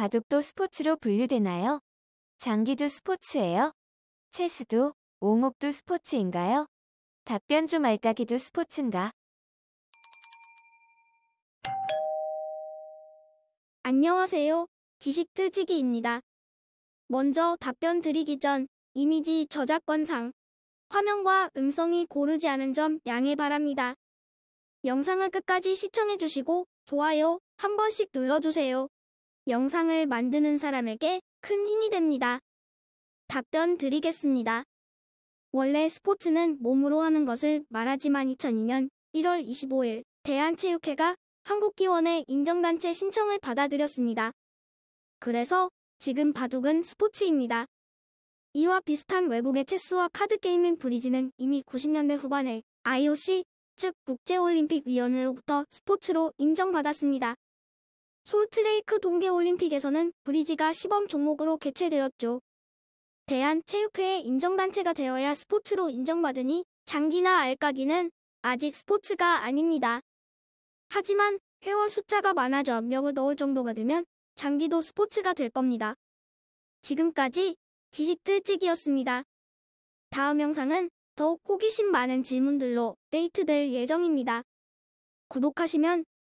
바둑도 스포츠로 분류되나요? 장기도 스포츠예요? 체스도, 오목도 스포츠인가요? 답변 좀 알까기도 스포츠인가? 안녕하세요. 지식틀치기입니다. 먼저 답변 드리기 전 이미지 저작권상 화면과 음성이 고르지 않은 점 양해 바랍니다. 영상을 끝까지 시청해주시고 좋아요 한 번씩 눌러주세요. 영상을 만드는 사람에게 큰 힘이 됩니다. 답변 드리겠습니다. 원래 스포츠는 몸으로 하는 것을 말하지만 2002년 1월 25일 대한체육회가 한국기원의 인정단체 신청을 받아들였습니다. 그래서 지금 바둑은 스포츠입니다. 이와 비슷한 외국의 체스와 카드게임인 브리지는 이미 90년대 후반에 IOC, 즉 국제올림픽위원회로부터 스포츠로 인정받았습니다. 솔트레이크 동계올림픽에서는 브리지가 시범 종목으로 개최되었죠. 대한체육회의 인정단체가 되어야 스포츠로 인정받으니 장기나 알까기는 아직 스포츠가 아닙니다. 하지만 회원 숫자가 많아져 압력을 넣을 정도가 되면 장기도 스포츠가 될 겁니다. 지금까지 지식들찍이었습니다 다음 영상은 더욱 호기심 많은 질문들로 데이트될 예정입니다. 구독하시면